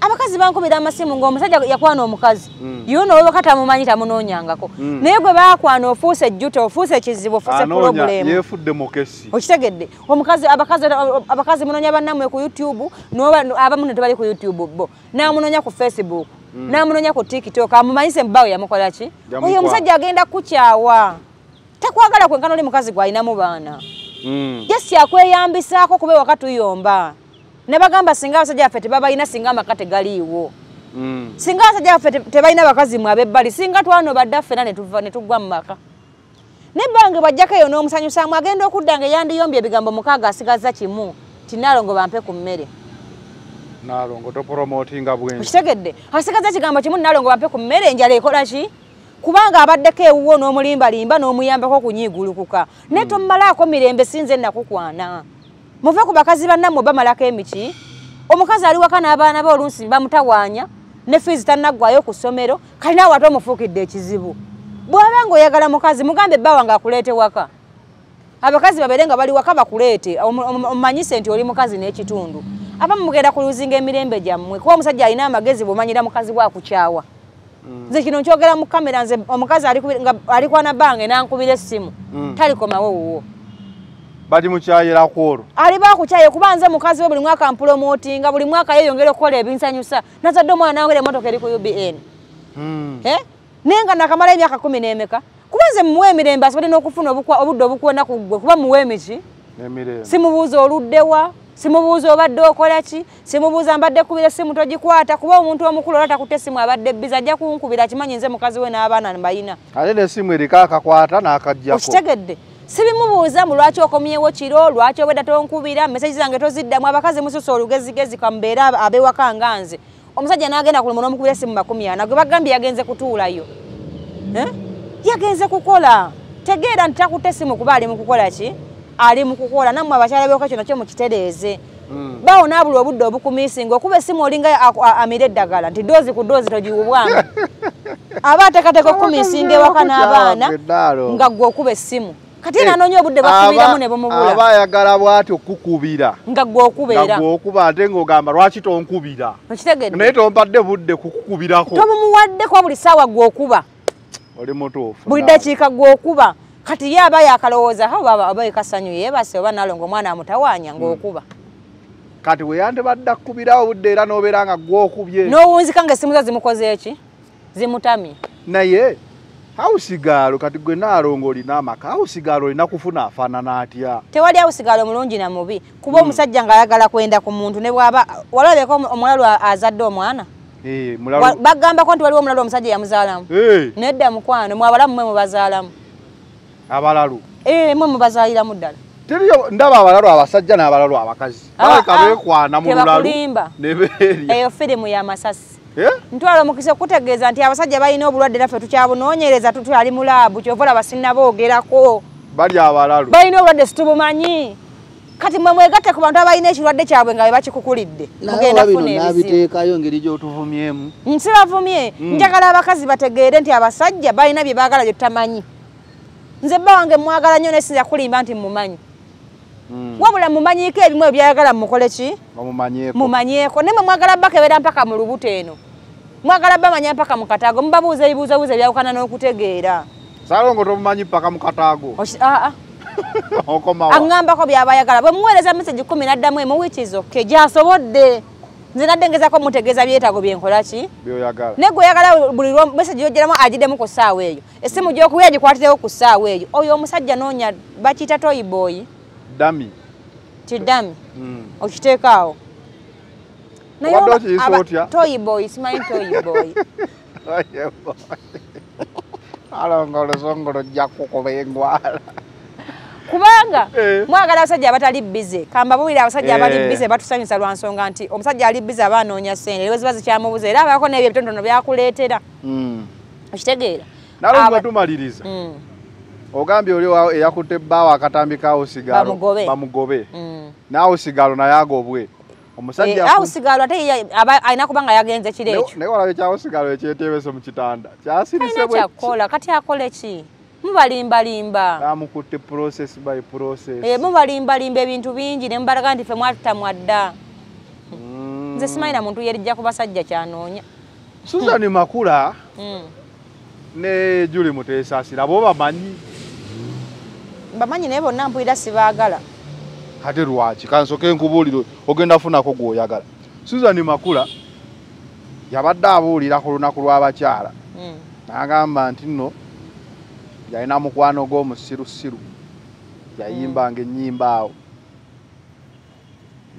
[SPEAKER 1] abakazi bankubira amasimu ngaomusajja yakwana omukazi hmm. yonoweka tamumanyi tamunonyangako hmm. naye gwe bakwana ofuusa ejjuta ofuusa ekizibu ofuusa pulobulemu okitegedde abakazi munonya bannamwe ku youtube abamu netebali ku youtube bo namunonya ku facebook Mm. namunonya ku tiktok amumanyise mubawe yamukolaki oyo omusajja agenda kukyawa takwagala kwenkana oli mukazi gwalinamu baana jesi mm. akweyambisaako kuba ewaka tuyomba nebagamba singa abasajja baffe tebabalina singa amaka tegaliiwo mm. singa abasajja baffe tebalina bakazi mwabe ebbali singa twano badda ffena netugwa mumaka nebbange bwajjako eyo n'omusanyusamu agenda okudda nga eyandiyombya ebigambo mukaaga asigaza kimu tinalongo bampe ku mmere
[SPEAKER 2] nalongo topromotinga bwenyi
[SPEAKER 1] okitegedde asigaza ekigambo kimu nalongo bampe ku mmere enjala ekolaki kubanga abaddeko ewuwo n'omulimbalimba n'omuyambako kunyiigulukuka hmm. naye tomumalaako mirembe sinze nakukwana muve ku bakazi bannamwe bamalako emiki omukazi ali waka n'abaana be olunsi bamutawaanya ne fiizi tannaggwayo ku ssomero kalinaawe ate omufuukidde ekizibu bw'aba nga oyagala mukazi mugambe ebbawa nga akuleete waka abakazi babeere nga bali waka bakuleete omumanyise nti oli mukazi n'ekitundu abamu mugenda kuluzinga emirembe gyammwe kuba omusajja alina amagezi bwomanyira mukazi wakukyawa mm. nze kino nkyogera mu kamera nze omukazi alikwana bange nankubira essimu mm. talikomawo wuwo
[SPEAKER 2] bali mukyayirako olwo
[SPEAKER 1] alibakukyaye kuba nze mukazi we buli mwaka mpulomootinga buli mwaka yeyongera okukola ebinsanyusa nazadde omwana wangera emotoka eri ku ubn mm. naye nga nakamala emyaka kumi n'emeka kuba nze muwa emirembe asobole n'okufuna obudde obukuwonakugwe kuba muwa emiki simubuuza oluddewa simubuuza obadde okola ki simubuuza mbadde kubira simu togikwata kuba omuntu omukulu olata kutta esimu abadde biza ajja kunkubira kimanyi nze mukazi we n'abaana mbayina
[SPEAKER 2] ate nesimu erika akakwata n'akajjako okitegedde
[SPEAKER 1] sibimubuuza mu lwaki okomyewo kiro lwaki obadde tonkubira meseji zange toziddamu abakazi mususa olugezigezi kambeera abewaka nga nze omusajja n'agenda kulima n'omukubira esimu makumi ana gwe bagambye yagenze kutuulayo yagenze kukola tegeera nti takutta esimu kuba ali mu kukola ki ali mukukola namwe abakyala byoka kyo nakyo mukitereeze mm. bawo naabula obudde obukumisinga okuba essimu olinga amira eddagala nti doozi ku doozi togiwubwanga aba atekateka okumisinga ewaka n'abaana nga gwe okuba essimu kati nanoonya eh, obudde bakubiramu ne bumubula aba
[SPEAKER 2] ayagala bwati okukubira
[SPEAKER 1] nga gwe okubeeraokuba
[SPEAKER 2] ate ngaogamba lwaki tonkubira okitegede naye tompadde budde kukukubirako
[SPEAKER 1] tobumuwaddeko buli saawa gwe okuba
[SPEAKER 2] oli mutuufu buli dakiika
[SPEAKER 1] gwe okuba kati ye aba yakalowooza oba ekasanyu yeebase oba naalo ngaomwana amutawaanya ng'okuba hmm.
[SPEAKER 2] kati weyandibadde akkubira obudde era n'obeera nga gwokubye
[SPEAKER 1] n'owunzika nga essimu zo zimukoze eki zimutami
[SPEAKER 2] naye hausigaalo kati gwe naalongo olina amaka hausigaalo olina kufuna afaanana atya
[SPEAKER 1] tewali hausigaalo mulungi namubi kuba hmm. omusajja ng'ayagala kwenda ku muntu newaba walabeka omulalu azadde omwana eh, bagambako nti waliwo omulalu omusajja yamuzaalamu eh. nedda mukwano mwabalamu mwe mubazaalamu abalalu eh, mwe mubazaliramu ddala
[SPEAKER 2] teriyo ndaba abalalu abasajja n'abalalu abakazi ah, balaka ah, beekwana mulalulimba eyo
[SPEAKER 1] firimu yamasasi eh? ntwala omukisa okutegeeza nti abasajja balina obulwadde naffe tukyabunoonyereza tutwali mu laabu kyovaola basinnaboogerako bali abalalu balina obulwadde situbumanyi kati mwemwegatte ku bantu abalina ekirwadde kyabwe nga webakikukulidde kugendabiteekayo
[SPEAKER 2] engeri gyotuvumyemu
[SPEAKER 1] nsibavumye hmm. njagala abakazi bategeere nti abasajja balina bye baagala gyotamanyi nze bba wange mwagala nnyo nesinza kulimba nti mumanyi hmm. wabula mumanyiiko ebimu ebyayagala mukole ki mumanyeeko nemwe mwagala bbakebera mpaka mu lubuto eno mwagala bbamanya mpaka mu katago mubabuuza ebibuuzabuuza byawukana n'okutegeera
[SPEAKER 2] salongo tomumanyi paka mu katago ah, ah.
[SPEAKER 1] aŋŋambako byabayagala bwe muweereza message kumi naddamu emu wiiki zokke gyasobodde nzina dengezako mutegeza byetago byenkola ki byoyagala nego yagala buli lwo message yogeramo ajide muko saawe eyo esimu jyo kuya jikwatize ku saawe eyo oyo omusajja nonya bakita toy boy dami ti dami mm. okitekawo Nayo abatoyiboy toy boy my toy boy
[SPEAKER 2] Alongo lo songo lo jakko ko bengwala
[SPEAKER 1] kubanga eh. mwagala abasajja abatali bize kambabuulira abasajja abali eh. bize batusanyusa lwa nsonga nti omusajja ali bize abaanoonya sente ewe ziba zikyamubuza era abako nebyo ebitontono byakuleetera hmm. okitegeera
[SPEAKER 2] nalwebatumaliriza hmm. ogambye oli eyakutte bawo akatambikaawo sigalo bamugobe hmm. naawo sigalo naye agobwe omusajjaawosigalo
[SPEAKER 1] eh, ate alina kubanga yagenze kiro ekyo
[SPEAKER 2] naye walabe kyawosigalo ekyeteebesa mu kitanda kyasirisebwe
[SPEAKER 1] kati akola ki mubalimbalimba
[SPEAKER 2] amukutte process by process e
[SPEAKER 1] mubalimbalimba ebintu bingi ne mbalaga nti ffe mwatutamwadda
[SPEAKER 2] mm. nze simanyira
[SPEAKER 1] muntu yerijja kubasajja kyanoonya
[SPEAKER 2] susan makula mm. ne juli muteesaasira bo bamanyi
[SPEAKER 1] mbamanyi naye bonna mpulira sibaagala
[SPEAKER 2] ate lwaki kansoke nkubuulire ogenda funako gwoyagala susan makula yabadde abuulira ku lunaku lw'abakyala mm. n'agamba nti nno yalina mukwano gw'omusirusiru yayimbanga hmm. enyimba awo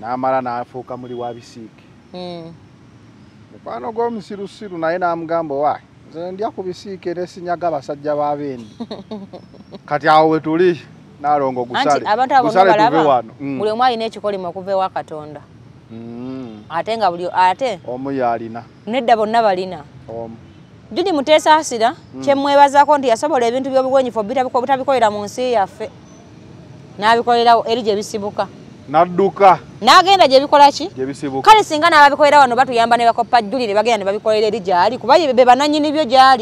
[SPEAKER 2] n'amala n'afuuka muli wa bisiiki hmm. mukwano gw'omusirusiru naye n'amugamba owaayi nze ndya ku bisiiki era sinyaga basajja baabendi kati awo we tuli naalongo gusaleabantu abobuli hmm. omu
[SPEAKER 1] alina ekikolimu okuva ewa katonda ate nga buli ate omu yaalina nedda bonna balina omu Judy Mutesa Sida, Chemweva Zakondi, a suburb even to be going for Bitabuko, Tabuko, Ramonsi, a fe. Now we call it out Elija Sibuka.
[SPEAKER 2] Naduka.
[SPEAKER 1] Now again, a Jebukolachi,
[SPEAKER 2] Jebisibu. Can't
[SPEAKER 1] sing and I have quite on about Yamba never copied Judy again, but we call it a jar. You quite be an onion in your jar.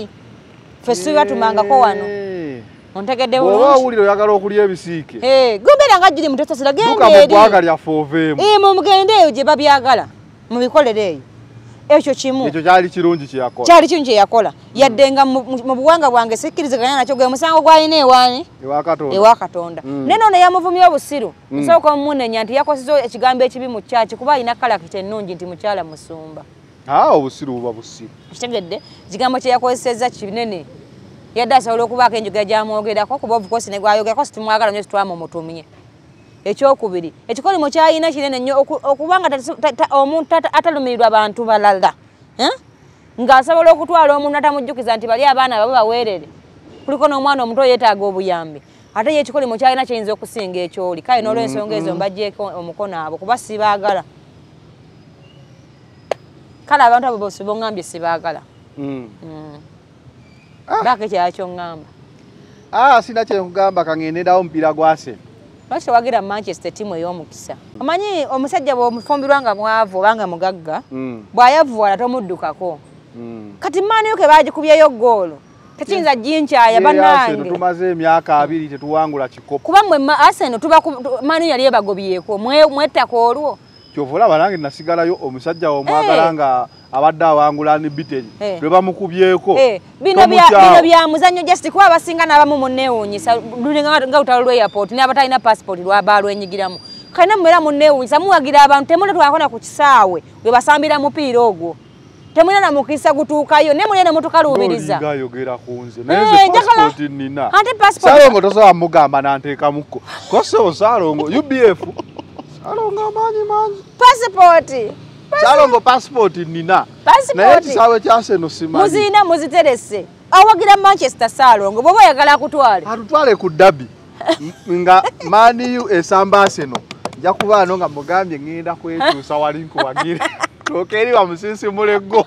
[SPEAKER 1] Fesuva to Mangakoan. Ontake de Wall, would
[SPEAKER 2] you ever go ever seek?
[SPEAKER 1] Eh, go back and get him to Sagan, Mugaga
[SPEAKER 2] for him. Eh,
[SPEAKER 1] Mugaga, Jebabiagala. Mumi call it a day. ekyo kimu ekyo
[SPEAKER 2] kyali kirungi kyeyakola kyali kirungi
[SPEAKER 1] kyeyakola yaddenga mu buwanga bwange sikkirizaganya nakyo gwe musango gwalina ewaani ewa katonda naye mm. noono yamuvumya obusiru nsooka mm. mumunenya nti yakozesa ekigambo ekibi mu kyaki kuba alina kalakita ennungi nti mukyala musumba
[SPEAKER 2] ah, obusiru buba busiru
[SPEAKER 1] kitegedde ekigambo kyeyakozeseza kinene yadde asobola okubaako enjogera gyamwogerako kuba obukosi negwayogerako situmwagala nyo situwamumutumye ekyokubiri ekikolimo kyalina kinene nnyo okubanga omuntu atalumirirwa bantu balala eh? ng'asobola okutwala omuntu atamujjukiza nti bali abaana babe baweerere kuliko n'omwana omuntu oyo yeetaaga obuyambi ate ye ekikolimo kyalina kiyinza okusinga ekyoli kale n'olwensonga ezo mm-hmm. mbajjeeko omukono abo kuba sibaagala kale abantu abo bosiba oŋŋambye sibaagala mm. mm. ah. baako ekyala kyoŋŋamba
[SPEAKER 2] a ah, sina kyenkugamba kaŋŋenderawo mupiira gwasena
[SPEAKER 1] lwaki tewagira manchester tiamu ey'omukisa omanyi omusajja bwomufumbirwa nga mwavu oba nga mugagga hmm. bw'ayavuwala tomuddukako hmm. kati maaniyo ke bagikubyeyo goolo tekiyinza jinkyaya banange
[SPEAKER 2] tumaze emyaka abiri tetuwangula kikopo
[SPEAKER 1] kuba mwe arsenal tubamaaniyo yali ebagobyeko mwettaka olwo
[SPEAKER 2] kyova olaba nange nasigalayo omusajja omwagala nga abadde awangula ne biteri lwe bamukubyeko bino bya
[SPEAKER 1] muzanyo jasti kuba abasinga n'abamu munneewuunyisa nga lutalo lw airport naye abatalina passipoti lwabaalwenyigiramu kalina mubeera munneewuunyisa muwagira abantu temuna twakona ku kisaawe lwe basambira mupiira ogwo temulina namukisa gutuukayo ne mulina nemutukalubirizaate
[SPEAKER 2] passipoti nina ate passipoti salongo tosobola mugamba nanteekamukko kosa osalongo ubf
[SPEAKER 1] Alonga mani mani. Passport.
[SPEAKER 2] Chalongo passport nina. Passport. Naye kisawe kyase no simani. Muzina
[SPEAKER 1] muziterese. Awagira Manchester Salongo. Bobo yagala kutwale. Atutwale ku Dabi.
[SPEAKER 2] Nga mani yu esamba seno. Nja kuba anonga mugambye ngenda kwetu sawali nko wagire. Tokeri wa musisi mule go.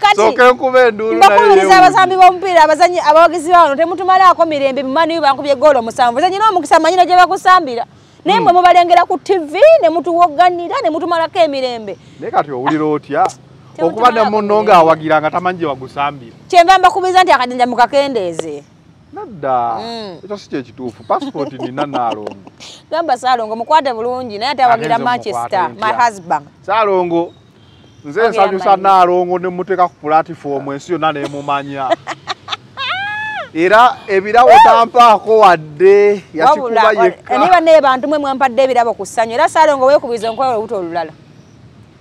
[SPEAKER 2] Kati. Soke nkube nduru na yeye. Mbakuliza abasambi
[SPEAKER 1] bo mpira abazanyi abawagizi bano temutumala akomirembe mani yu bankubye golo musambu. Zanyi no mukisamanyina je bakusambira. Naye hmm. mwe mubalengera ku TV ne mutuwogganira ne mutumalako emirembe. Naye
[SPEAKER 2] kati owulira otya? Ah, Okuba ne munno ng'awagira nga tamanyi wagusambira.
[SPEAKER 1] Kye mba mbakubiriza nti akadenja mukakendeeze. Nadda. Hmm. Ekyo
[SPEAKER 2] si kye kituufu. Passport nina Naalongo.
[SPEAKER 1] Gamba Saalongo mukwate bulungi naye ate awagira Manchester. My husband.
[SPEAKER 2] Saalongo. Nze nsanyusa Naalongo ne mmuteeka ku platform ensi yonna ne mumanya. era ebirabo tampaako wadde yakikubayekkaniba
[SPEAKER 1] ne bantu mwe mwempadde ebirabo ku ssanyu era saalongo weekubiriza nkola olubuto olulala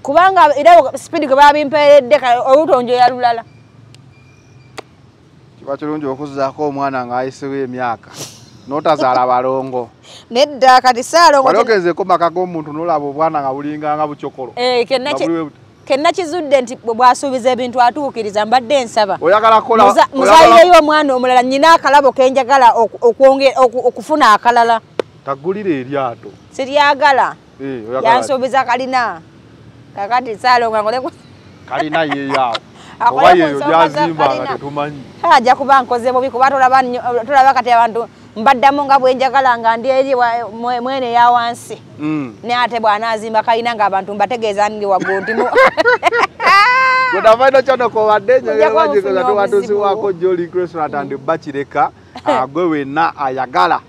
[SPEAKER 1] kubanga irabo sipiidi gwe babimpeeredde olubuto njoya lulala
[SPEAKER 2] kiba kirungi okuzzaako omwana ng'ayiseo emyaka notazaala balongo
[SPEAKER 1] nedda kati saalongo
[SPEAKER 2] ogezeeko maka g'omuntu nolaba obwana nga bulinganga bucokolo eh, kenna
[SPEAKER 1] kenna kizudde nti bwasuubiza ebintu atuukiriza mbadde nsaba
[SPEAKER 2] muzaireyo
[SPEAKER 1] omwana omulala nyina akalabo kenjagala okufuna akalala
[SPEAKER 2] tagulira eryato
[SPEAKER 1] siryagala
[SPEAKER 2] eh, yansuubiza
[SPEAKER 1] kalina kakati saalongakalina yeyoobayeyo gyazimba nga tetumanyi ajja kuba nkoze bubi kuba tolaba kati abantu mbaddamu nga bwe njagala nga ndi eri mwene ya wansi mm. naye ate bw'anaazimba kalina ng'abantu mbategeeza ndi waggulu nti
[SPEAKER 2] gunavaino kyono kobadde nyeyewajikoza tuwatuuzibwako joli cresrat andi bakireka agwe wenna ayagala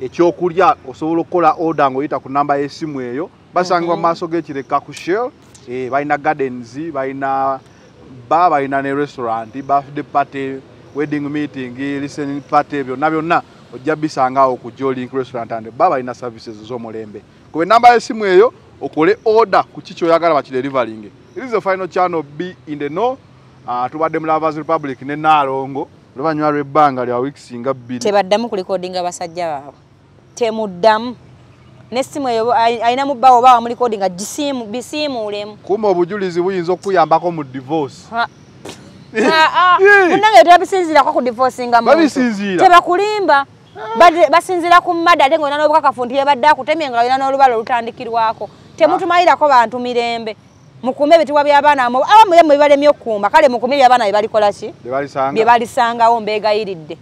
[SPEAKER 2] ekyokulya osobola okukola oda ngaoyita ku namba y'essimu eyo basangibwa mu mhm. maaso g'ekireka ku shell eh, balina gardens balina ba balina ne restaurant birthday party wedding meeting listening party byonna byonna ojabisangawo ku Jolink Restaurant and baba ina services zomulembe kuwe namba ya simu eyo okole order ku kicho yagala bachi delivering it is the final channel b in the no uh, ah, tubadde mulavas republic ne nalongo luvanywa lwebbanga lya weeks nga b
[SPEAKER 1] tebaddamu ku recordinga basajja baabo temuddamu nesimu eyo ayina mubbawo baba mu recordinga gisimu bisimulemu
[SPEAKER 2] kuma obujulizi buyinza okuyambako mu divorce
[SPEAKER 1] ha. Eh, ah, eh. Munange tebabisinziirako ku divorcinga mu tebakulimba basinzira ku mada ate ngaolina n'obukakafu nti yebadde akutemye nga olina n'olubala olutandikirwako temutumayirako bantu mirembe mukuume ebitibwa byabaana amuyemu bibalemye okukuuma kale mukuume ebyabaana bye balikola ki bye balisangawo mbeegayiridde